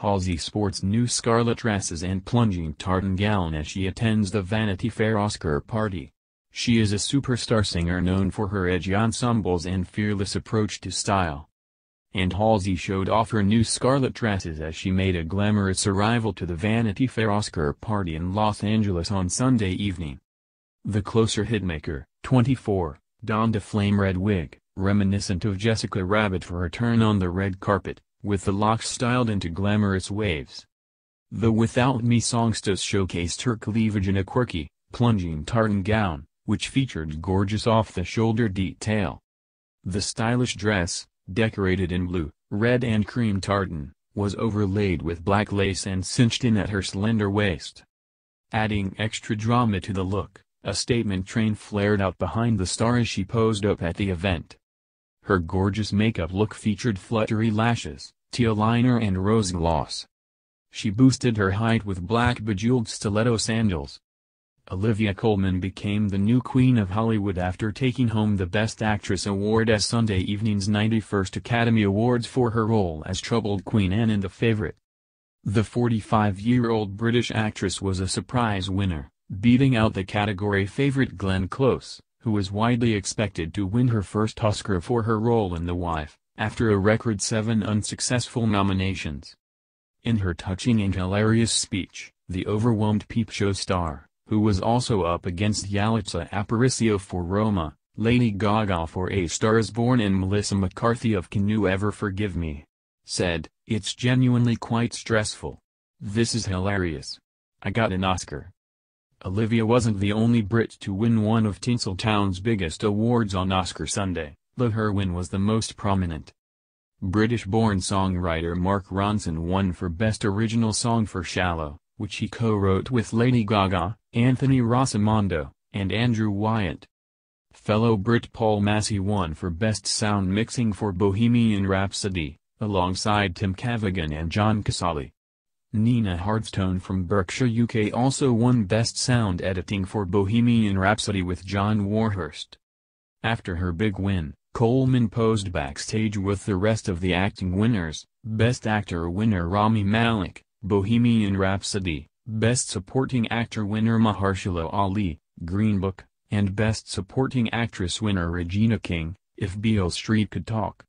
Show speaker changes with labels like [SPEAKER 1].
[SPEAKER 1] Halsey sports new scarlet dresses and plunging tartan gown as she attends the Vanity Fair Oscar party. She is a superstar singer known for her edgy ensembles and fearless approach to style. And Halsey showed off her new scarlet dresses as she made a glamorous arrival to the Vanity Fair Oscar party in Los Angeles on Sunday evening. The closer hitmaker, 24, donned a flame red wig, reminiscent of Jessica Rabbit for her turn on the red carpet with the locks styled into glamorous waves. The Without Me songstress showcased her cleavage in a quirky, plunging tartan gown, which featured gorgeous off-the-shoulder detail. The stylish dress, decorated in blue, red and cream tartan, was overlaid with black lace and cinched in at her slender waist. Adding extra drama to the look, a statement train flared out behind the star as she posed up at the event. Her gorgeous makeup look featured fluttery lashes, teal liner and rose gloss. She boosted her height with black bejeweled stiletto sandals. Olivia Colman became the new queen of Hollywood after taking home the Best Actress award at Sunday evening's 91st Academy Awards for her role as troubled Queen Anne in The Favorite. The 45-year-old British actress was a surprise winner, beating out the category favorite Glenn Close, who was widely expected to win her first Oscar for her role in The Wife after a record seven unsuccessful nominations. In her touching and hilarious speech, the overwhelmed peep show star, who was also up against Yalitza Aparicio for Roma, Lady Gaga for A Star is Born and Melissa McCarthy of Can You Ever Forgive Me? said, It's genuinely quite stressful. This is hilarious. I got an Oscar. Olivia wasn't the only Brit to win one of Tinseltown's biggest awards on Oscar Sunday, the Herwin was the most prominent. British-born songwriter Mark Ronson won for Best Original Song for Shallow, which he co-wrote with Lady Gaga, Anthony Rosamondo, and Andrew Wyatt. Fellow Brit Paul Massey won for Best Sound Mixing for Bohemian Rhapsody, alongside Tim Cavigan and John Casale. Nina Hardstone from Berkshire UK also won Best Sound Editing for Bohemian Rhapsody with John Warhurst. After her big win, Coleman posed backstage with the rest of the acting winners, Best Actor winner Rami Malek, Bohemian Rhapsody, Best Supporting Actor winner Mahershala Ali, Green Book, and Best Supporting Actress winner Regina King, If Beale Street Could Talk.